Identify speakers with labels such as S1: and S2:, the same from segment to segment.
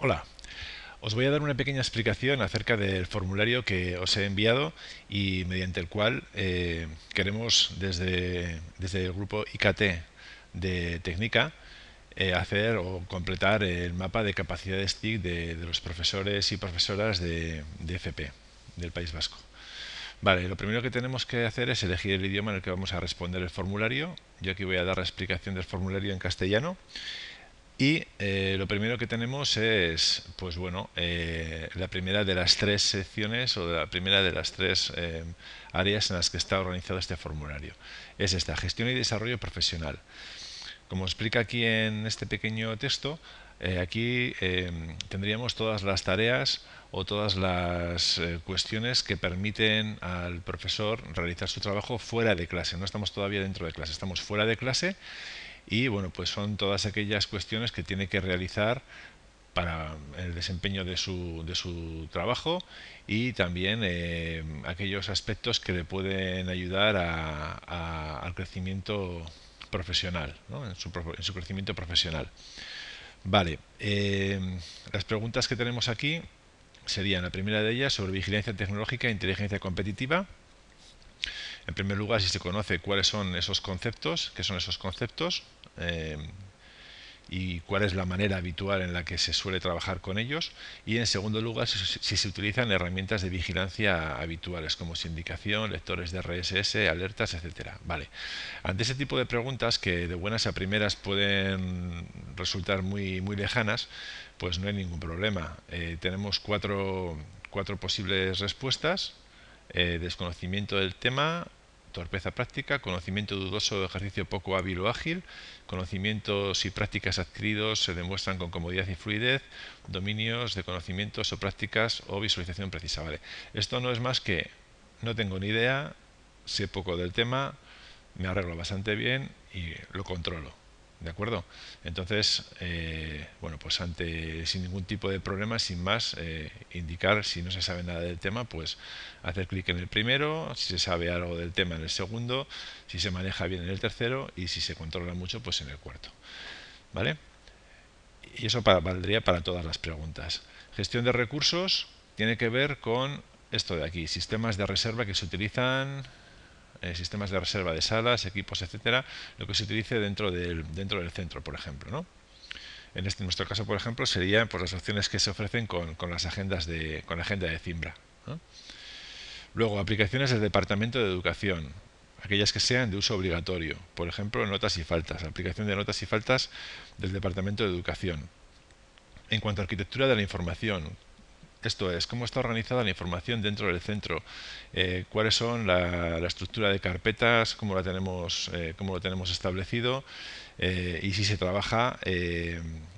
S1: Hola, os voy a dar una pequeña explicación acerca del formulario que os he enviado y mediante el cual eh, queremos desde, desde, el grupo IKT de Técnica eh, hacer o completar el mapa de capacidades TIC de, los profesores y profesoras de, de FP del País Vasco. Vale, lo primero que tenemos que hacer es elegir el idioma en el que vamos a responder el formulario. Yo aquí voy a dar la explicación del formulario en castellano y eh, lo primero que tenemos es, pues bueno, eh, la primera de las tres secciones o la primera de las tres eh, áreas en las que está organizado este formulario. Es esta, gestión y desarrollo profesional. Como explica aquí en este pequeño texto, aquí tendríamos todas las tareas o todas las cuestiones que permiten al profesor realizar su trabajo fuera de clase. No estamos todavía dentro de clase, estamos fuera de clase y bueno, pues son todas aquellas cuestiones que tiene que realizar para el desempeño de su, trabajo y también eh, aquellos aspectos que le pueden ayudar a, al crecimiento profesional, en, su, crecimiento profesional. Vale, eh, las preguntas que tenemos aquí serían la primera de ellas sobre vigilancia tecnológica e inteligencia competitiva. En primer lugar, si se conoce cuáles son esos conceptos, qué son esos conceptos eh, y cuál es la manera habitual en la que se suele trabajar con ellos. Y en segundo lugar, si, se utilizan herramientas de vigilancia habituales como sindicación, lectores de RSS, alertas, etcétera. Vale. Ante ese tipo de preguntas que de buenas a primeras pueden resultar muy, muy lejanas, pues no hay ningún problema. Eh, tenemos cuatro, cuatro posibles respuestas. Eh, desconocimiento del tema, torpeza práctica, conocimiento dudoso ejercicio poco hábil o ágil, conocimientos y prácticas adquiridos se demuestran con comodidad y fluidez, dominios de conocimientos o prácticas o visualización precisa. Vale. Esto no es más que no tengo ni idea, sé poco del tema, me arreglo bastante bien y lo controlo. ¿De acuerdo? Entonces, eh, bueno, pues ante sin ningún tipo de problema, sin más, eh, indicar si no se sabe nada del tema, pues hacer clic en el primero, si se sabe algo del tema en el segundo, si se maneja bien en el tercero y si se controla mucho, pues en el cuarto. ¿Vale? Y eso valdría para todas las preguntas. Gestión de recursos tiene que ver con esto de aquí, sistemas de reserva que se utilizan eh, sistemas de reserva de salas, equipos, etcétera, lo que se utilice dentro del, dentro del centro, por ejemplo. En este nuestro caso, por ejemplo, serían pues, las opciones que se ofrecen con, las agendas de, con la agenda de CIMBRA. Luego, aplicaciones del Departamento de Educación, aquellas que sean de uso obligatorio, por ejemplo, notas y faltas, aplicación de notas y faltas del Departamento de Educación. En cuanto a arquitectura de la información, esto es, cómo está organizada la información dentro del centro, eh, cuáles son la, estructura de carpetas, cómo, la tenemos, eh, cómo lo tenemos establecido eh, y si se trabaja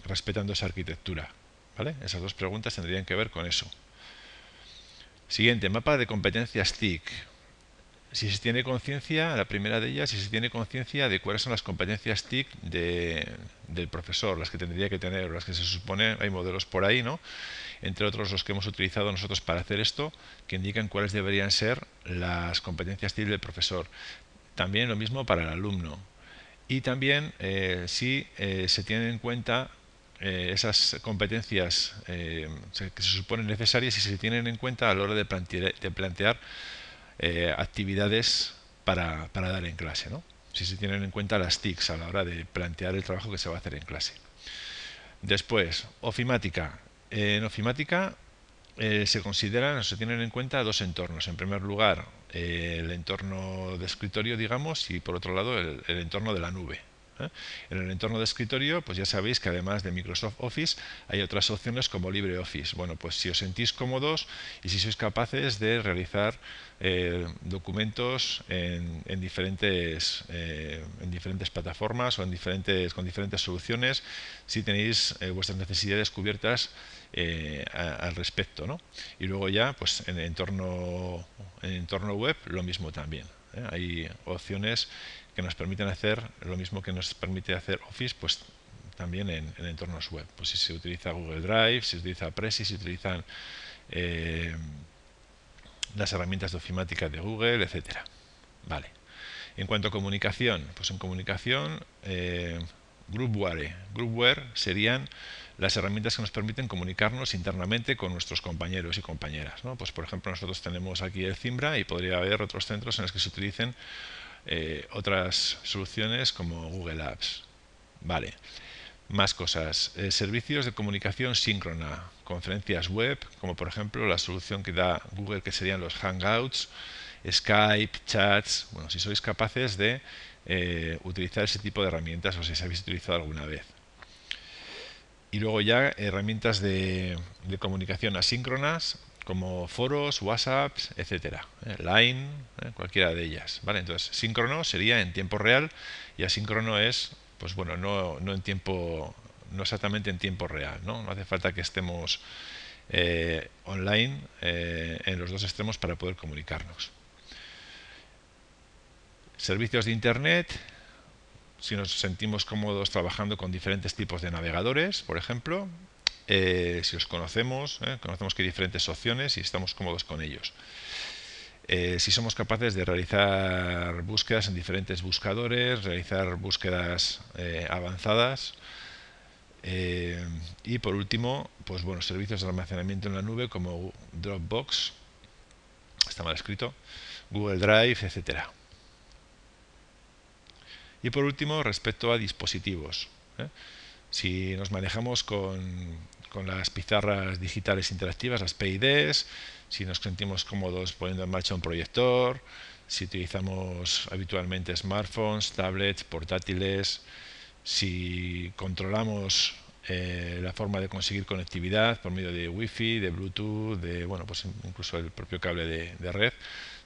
S1: respetando esa arquitectura. ¿vale? Esas dos preguntas tendrían que ver con eso. Siguiente, mapa de competencias TIC si se tiene conciencia, la primera de ellas, si se tiene conciencia de cuáles son las competencias TIC de, del profesor, las que tendría que tener, las que se supone, hay modelos por ahí, ¿no? entre otros los que hemos utilizado nosotros para hacer esto, que indican cuáles deberían ser las competencias TIC del profesor. También lo mismo para el alumno. Y también eh, si eh, se tienen en cuenta eh, esas competencias que se suponen necesarias y se tienen en cuenta a la hora de, plantear, de plantear eh, actividades para, para, dar en clase, ¿no? si se tienen en cuenta las TICs a la hora de plantear el trabajo que se va a hacer en clase. Después, ofimática. En ofimática eh, se consideran o se tienen en cuenta dos entornos. En primer lugar, eh, el entorno de escritorio, digamos, y por otro lado, el entorno de la nube. ¿eh? En el entorno de escritorio, pues ya sabéis que además de Microsoft Office hay otras opciones como LibreOffice. Bueno, pues si os sentís cómodos y si sois capaces de realizar eh, documentos en, diferentes, eh, en diferentes plataformas o en diferentes, con diferentes soluciones, si tenéis vuestras necesidades cubiertas al respecto. ¿no? Y luego ya, pues en entorno, en el entorno web, lo mismo también. ¿eh? Hay opciones que nos permiten hacer lo mismo que nos permite hacer Office, pues también en, entornos web. Pues si se utiliza Google Drive, si se utiliza Prezi, si se utilizan eh, las herramientas de ofimática de Google, etcétera. Vale. En cuanto a comunicación, pues en comunicación, eh, groupware, groupware serían las herramientas que nos permiten comunicarnos internamente con nuestros compañeros y compañeras. Pues, por ejemplo, nosotros tenemos aquí el Cimbra y podría haber otros centros en los que se utilicen eh, otras soluciones como Google Apps. Vale. Más cosas. Eh, servicios de comunicación síncrona. Conferencias web, como por ejemplo la solución que da Google, que serían los Hangouts, Skype, chats. Bueno, si sois capaces de eh, utilizar ese tipo de herramientas o si se habéis utilizado alguna vez y luego ya herramientas de, comunicación asíncronas como foros, WhatsApp etcétera, ¿eh? Line, ¿eh? cualquiera de ellas, ¿vale? Entonces, síncrono sería en tiempo real y asíncrono es, pues bueno, no, en tiempo, no exactamente en tiempo real, ¿no? hace falta que estemos eh, online en los dos extremos para poder comunicarnos. Servicios de Internet, si nos sentimos cómodos trabajando con diferentes tipos de navegadores, por ejemplo, eh, si los conocemos, eh, conocemos que hay diferentes opciones y estamos cómodos con ellos. Eh, si somos capaces de realizar búsquedas en diferentes buscadores, realizar búsquedas avanzadas. y por último, pues bueno, servicios de almacenamiento en la nube como Dropbox, está mal escrito, Google Drive, etcétera. Y por último, respecto a dispositivos. ¿eh? Si nos manejamos con, con, las pizarras digitales interactivas, las PIDs, si nos sentimos cómodos poniendo en marcha un proyector, si utilizamos habitualmente smartphones, tablets, portátiles, si controlamos eh, la forma de conseguir conectividad por medio de wifi, de Bluetooth, de bueno, pues incluso el propio cable de, red.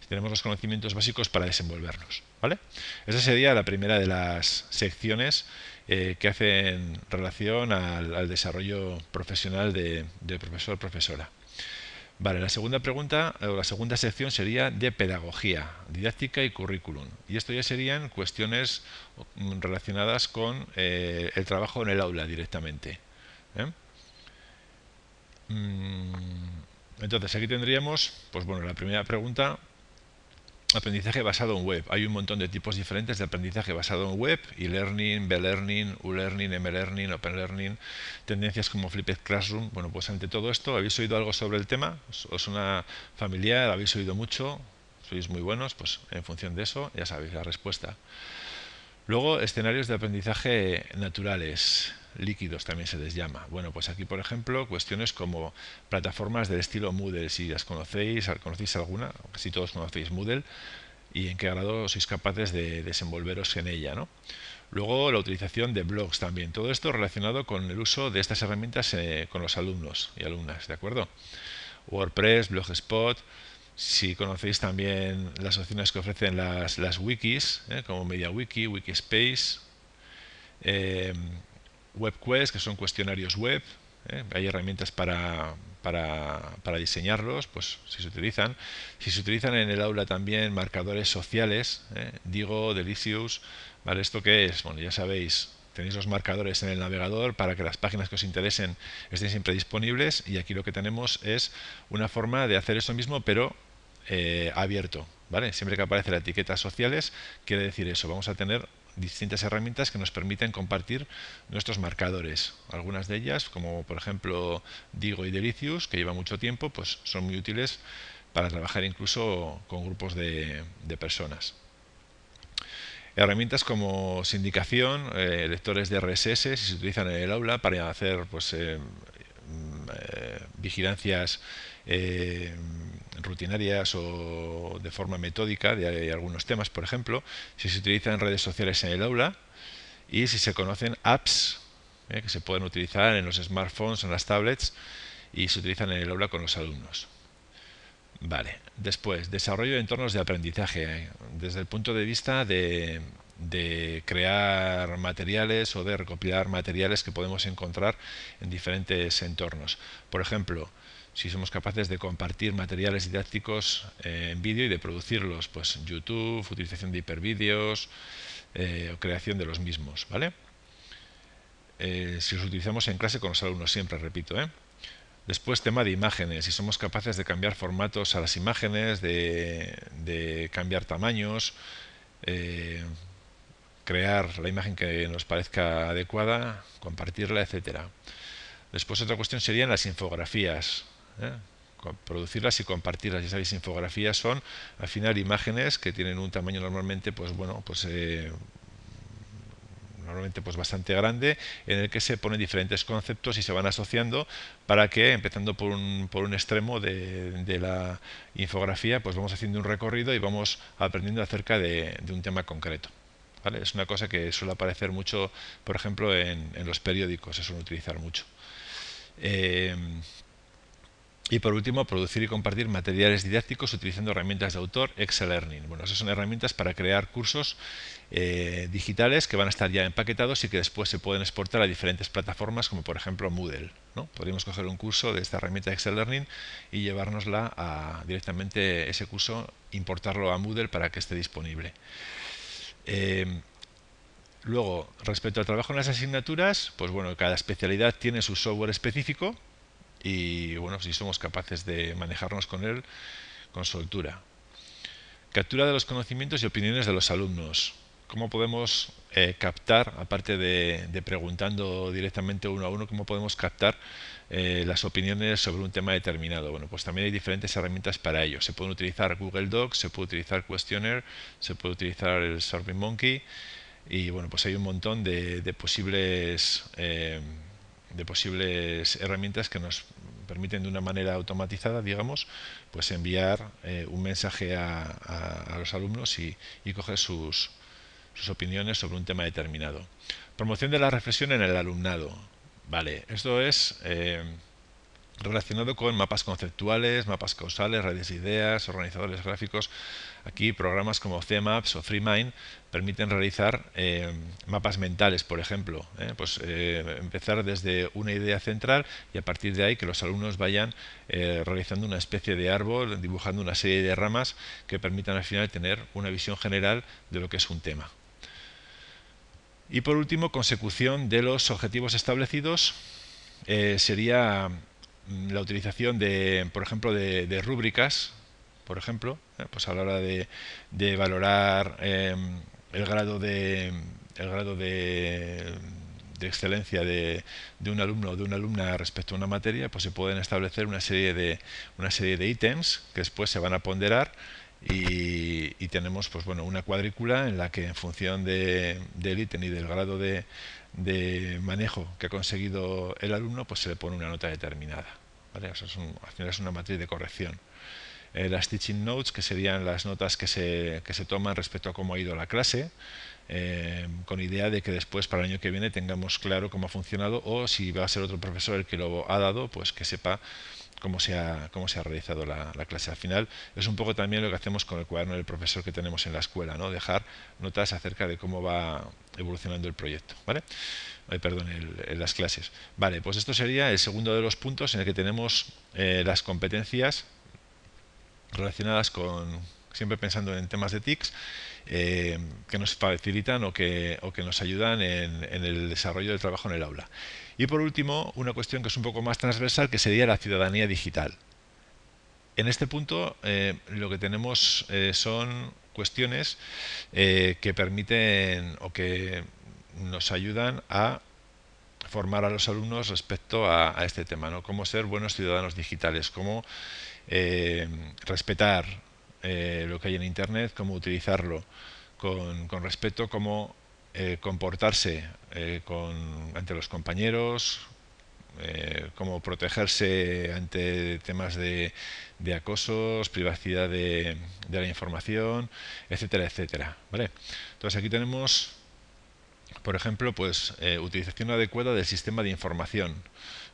S1: Si tenemos los conocimientos básicos para desenvolvernos, ¿vale? Esa sería la primera de las secciones eh, que hacen relación al, desarrollo profesional del de profesor-profesora. Vale, la segunda pregunta eh, o la segunda sección sería de pedagogía, didáctica y currículum. Y esto ya serían cuestiones mm, relacionadas con eh, el trabajo en el aula directamente. ¿eh? Mm, entonces aquí tendríamos, pues bueno, la primera pregunta aprendizaje basado en web. Hay un montón de tipos diferentes de aprendizaje basado en web, e-learning, b-learning, u-learning, m-learning, open learning, tendencias como Flipped Classroom. Bueno, pues ante todo esto, ¿habéis oído algo sobre el tema? ¿Os una familiar? ¿Habéis oído mucho? ¿Sois muy buenos? Pues en función de eso, ya sabéis la respuesta. Luego, escenarios de aprendizaje naturales líquidos también se les llama. Bueno, pues aquí, por ejemplo, cuestiones como plataformas del estilo Moodle, si las conocéis, conocéis alguna, casi todos conocéis Moodle, y en qué grado sois capaces de desenvolveros en ella, ¿no? Luego la utilización de blogs también, todo esto relacionado con el uso de estas herramientas eh, con los alumnos y alumnas, ¿de acuerdo? WordPress, Blogspot, si conocéis también las opciones que ofrecen las, las wikis, ¿eh? como MediaWiki, Wikispace, eh, WebQuest, que son cuestionarios web. ¿eh? Hay herramientas para, para, diseñarlos, pues si se utilizan. Si se utilizan en el aula también marcadores sociales, ¿eh? digo, delicious, ¿vale? ¿Esto qué es? Bueno, ya sabéis, tenéis los marcadores en el navegador para que las páginas que os interesen estén siempre disponibles y aquí lo que tenemos es una forma de hacer eso mismo pero eh, abierto. ¿vale? Siempre que aparece la etiqueta sociales quiere decir eso, vamos a tener distintas herramientas que nos permiten compartir nuestros marcadores. Algunas de ellas, como por ejemplo Digo y Delicious, que lleva mucho tiempo, pues son muy útiles para trabajar incluso con grupos de, personas. Herramientas como sindicación, eh, lectores de RSS, si se utilizan en el aula para hacer pues, eh, mm, eh, vigilancias rutinarias o de forma metódica de, algunos temas, por ejemplo, si se utilizan redes sociales en el aula y si se conocen apps eh, que se pueden utilizar en los smartphones, en las tablets y se utilizan en el aula con los alumnos. Vale, después, desarrollo de entornos de aprendizaje eh, desde el punto de vista de crear materiales o de recopilar materiales que podemos encontrar en diferentes entornos. Por ejemplo, si somos capaces de compartir materiales didácticos eh, en vídeo y de producirlos, pues YouTube, utilización de hipervídeos eh, o creación de los mismos, ¿vale? Eh, si los utilizamos en clase con los alumnos siempre, repito, Después tema de imágenes, si somos capaces de cambiar formatos a las imágenes, de, cambiar tamaños, crear la imagen que nos parezca adecuada, compartirla, etcétera. Después otra cuestión serían las infografías, ¿eh? producirlas y compartirlas. Ya sabéis, infografías son al final imágenes que tienen un tamaño normalmente, pues bueno, pues eh, normalmente pues bastante grande, en el que se ponen diferentes conceptos y se van asociando para que, empezando por un, por un extremo de, la infografía, pues vamos haciendo un recorrido y vamos aprendiendo acerca de, un tema concreto. Es una cosa que suele aparecer mucho, por ejemplo, en, en los periódicos, se suele utilizar mucho. Eh, y por último, producir y compartir materiales didácticos utilizando herramientas de autor, Excel Learning. Bueno, esas son herramientas para crear cursos eh, digitales que van a estar ya empaquetados y que después se pueden exportar a diferentes plataformas como por ejemplo Moodle. ¿no? Podríamos coger un curso de esta herramienta Excel Learning y llevárnosla a directamente ese curso, importarlo a Moodle para que esté disponible. Eh, luego, respecto al trabajo en las asignaturas, pues bueno, cada especialidad tiene su software específico y bueno, si somos capaces de manejarnos con él con soltura. Captura de los conocimientos y opiniones de los alumnos. ¿Cómo podemos eh, captar, aparte de, preguntando directamente uno a uno, cómo podemos captar eh, las opiniones sobre un tema determinado? Bueno, pues también hay diferentes herramientas para ello. Se pueden utilizar Google Docs, se puede utilizar Questionnaire, se puede utilizar el Survey Monkey y bueno, pues hay un montón de, posibles... Eh, de posibles herramientas que nos permiten de una manera automatizada, digamos, pues enviar eh, un mensaje a, los alumnos y, coger sus, opiniones sobre un tema determinado. Promoción de la reflexión en el alumnado. Vale, esto es eh, relacionado con mapas conceptuales, mapas causales, redes de ideas, organizadores gráficos. Aquí programas como CMAPS o FreeMind permiten realizar eh, mapas mentales, por ejemplo. Eh, pues eh, empezar desde una idea central y a partir de ahí que los alumnos vayan realizando una especie de árbol, dibujando una serie de ramas que permitan al final tener una visión general de lo que es un tema. Y por último, consecución de los objetivos establecidos sería Mm, la utilización de, por ejemplo, de, rúbricas, por ejemplo, eh, pues a la hora de, de valorar em, el grado de el grado de, de excelencia de, de, un alumno o de una alumna respecto a una materia, pues se pueden establecer una serie de una serie de ítems que después se van a ponderar y, tenemos pues bueno una cuadrícula en la que en función de, del ítem y del grado de, manejo que ha conseguido el alumno pues se le pone una nota determinada ¿vale? es una matriz de corrección eh, las teaching notes que serían las notas que se, que se toman respecto a cómo ha ido la clase eh, con idea de que después para el año que viene tengamos claro cómo ha funcionado o si va a ser otro profesor el que lo ha dado pues que sepa cómo se ha, cómo se ha realizado la, clase. Al final es un poco también lo que hacemos con el cuaderno del profesor que tenemos en la escuela, ¿no? Dejar notas acerca de cómo va evolucionando el proyecto, ¿vale? perdón, en las clases. Vale, pues esto sería el segundo de los puntos en el que tenemos eh, las competencias relacionadas con, siempre pensando en temas de TICs, eh, que nos facilitan o que, que nos ayudan en, el desarrollo del trabajo en el aula. Y por último, una cuestión que es un poco más transversal, que sería la ciudadanía digital. En este punto, eh, lo que tenemos eh, son cuestiones que permiten o que nos ayudan a formar a los alumnos respecto a, este tema, ¿no? Cómo ser buenos ciudadanos digitales, cómo respetar eh, lo que hay en Internet, cómo utilizarlo con, respeto, cómo eh, comportarse eh, ante los compañeros, cómo protegerse ante temas de, acosos, privacidad de, la información, etcétera, etcétera. ¿vale? Entonces aquí tenemos, por ejemplo, pues utilización adecuada del sistema de información.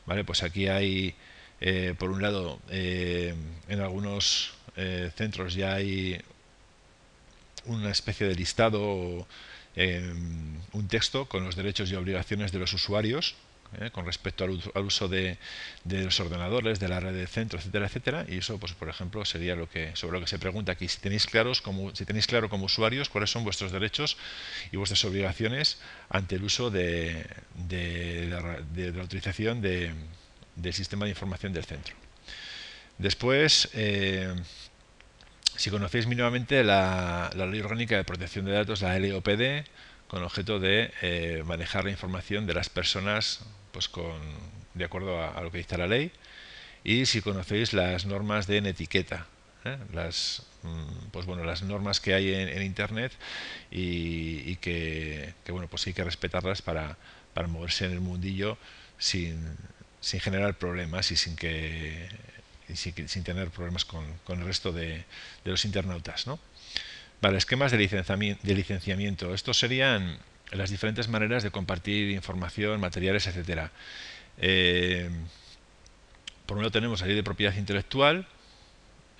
S1: ¿vale? Pues aquí hay, por un lado, en algunos eh, centros ya hay una especie de listado eh, un texto con los derechos y obligaciones de los usuarios eh, con respecto al, uso de, los ordenadores, de la red de centro, etcétera, etcétera. Y eso, pues, por ejemplo, sería lo que sobre lo que se pregunta aquí. Si tenéis claros si tenéis claro como usuarios cuáles son vuestros derechos y vuestras obligaciones ante el uso de, la, utilización del sistema de información del centro. Después, eh, si conocéis mínimamente la, Ley Orgánica de Protección de Datos, la LOPD, con objeto de eh, manejar la información de las personas pues con, de acuerdo a, lo que dicta la ley, y si conocéis las normas de etiqueta, ¿eh? las, mm, pues bueno, las normas que hay en, Internet y, que, que, bueno, pues hay que respetarlas para, para moverse en el mundillo sin, sin generar problemas y sin que sin, tener problemas con, el resto de, los internautas. ¿no? Vale, esquemas de licenciamiento, Estos serían las diferentes maneras de compartir información, materiales, etcétera. Eh, por un lado tenemos la ley de propiedad intelectual,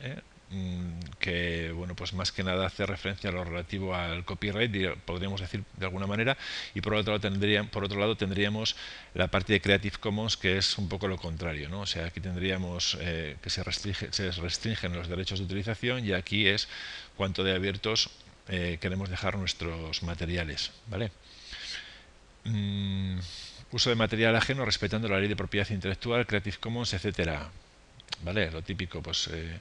S1: ¿eh? Mm, que bueno pues más que nada hace referencia a lo relativo al copyright podríamos decir de alguna manera y por otro lado por otro lado tendríamos la parte de Creative Commons que es un poco lo contrario no o sea aquí tendríamos eh, que se restringen los derechos de utilización y aquí es cuánto de abiertos eh, queremos dejar nuestros materiales vale mm, uso de material ajeno respetando la ley de propiedad intelectual Creative Commons etcétera vale lo típico pues eh,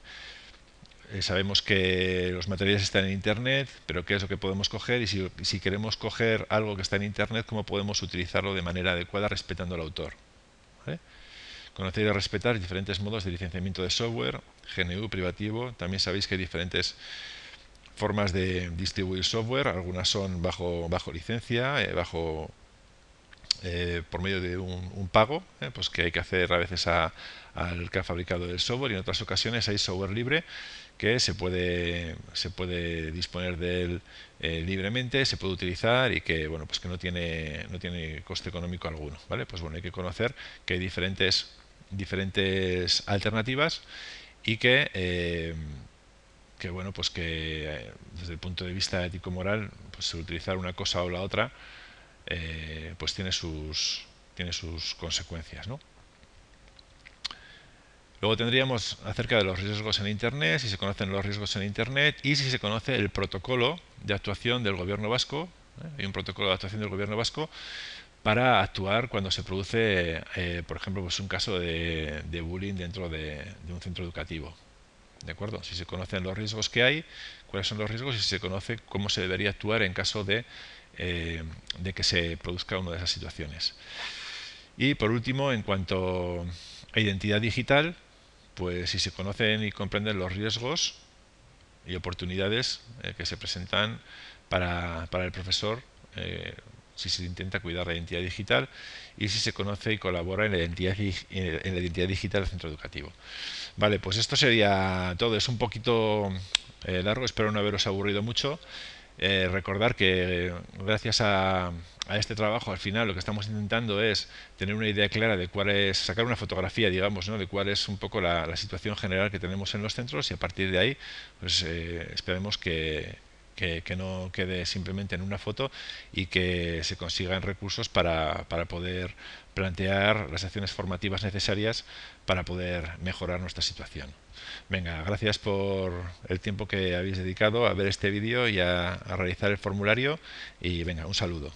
S1: eh, sabemos que los materiales están en Internet, pero qué es lo que podemos coger y si, queremos coger algo que está en Internet, cómo podemos utilizarlo de manera adecuada respetando al autor. Conocer y respetar diferentes modos de licenciamiento de software, GNU, privativo. También sabéis que hay diferentes formas de distribuir software. Algunas son bajo, bajo licencia, eh, bajo eh, por medio de un, pago, pues que hay que hacer a veces al que ha fabricado el software y en otras ocasiones hay software libre que se puede, se puede disponer de él eh, libremente, se puede utilizar y que, bueno, pues que no tiene, no tiene coste económico alguno, ¿vale? Pues bueno, hay que conocer que hay diferentes, diferentes alternativas y que... Eh, bueno pues que eh, desde el punto de vista ético moral pues utilizar una cosa o la otra pues tiene sus tiene sus consecuencias ¿no? Luego tendríamos acerca de los riesgos en Internet, si se conocen los riesgos en Internet y si se conoce el protocolo de actuación del gobierno vasco. ¿eh? Hay un protocolo de actuación del gobierno vasco para actuar cuando se produce, eh, por ejemplo, pues un caso de, bullying dentro de, un centro educativo. ¿De acuerdo? Si se conocen los riesgos que hay, cuáles son los riesgos y si se conoce cómo se debería actuar en caso de eh, que se produzca una de esas situaciones. Y por último, en cuanto a identidad digital, pues si se conocen y comprenden los riesgos y oportunidades eh, que se presentan para, el profesor, eh, si se intenta cuidar la identidad digital y si se conoce y colabora en la identidad, en la identidad digital del centro educativo. Vale, pues esto sería todo. Es un poquito eh, largo, espero no haberos aburrido mucho. Eh, recordar que eh, gracias a, este trabajo al final lo que estamos intentando es tener una idea clara de cuál es, sacar una fotografía, digamos, ¿no? de cuál es un poco la, situación general que tenemos en los centros y a partir de ahí pues, eh, esperemos que, que, no quede simplemente en una foto y que se consigan recursos para, poder plantear las acciones formativas necesarias para poder mejorar nuestra situación. Venga, gracias por el tiempo que habéis dedicado a ver este vídeo y a, a realizar el formulario y venga, un saludo.